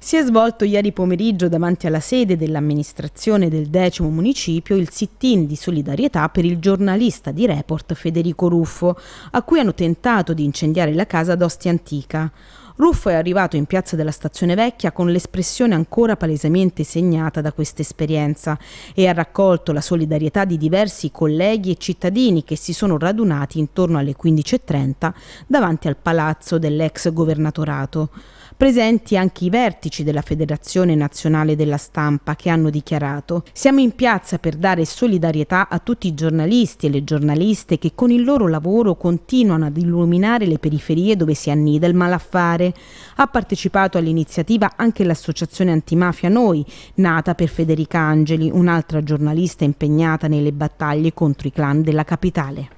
Si è svolto ieri pomeriggio davanti alla sede dell'amministrazione del decimo municipio il sit-in di solidarietà per il giornalista di Report Federico Ruffo, a cui hanno tentato di incendiare la casa d'Ostia Antica. Ruffo è arrivato in piazza della Stazione Vecchia con l'espressione ancora palesemente segnata da questa esperienza e ha raccolto la solidarietà di diversi colleghi e cittadini che si sono radunati intorno alle 15.30 davanti al palazzo dell'ex governatorato. Presenti anche i vertici della Federazione Nazionale della Stampa che hanno dichiarato siamo in piazza per dare solidarietà a tutti i giornalisti e le giornaliste che con il loro lavoro continuano ad illuminare le periferie dove si annida il malaffare ha partecipato all'iniziativa anche l'associazione antimafia Noi, nata per Federica Angeli, un'altra giornalista impegnata nelle battaglie contro i clan della capitale.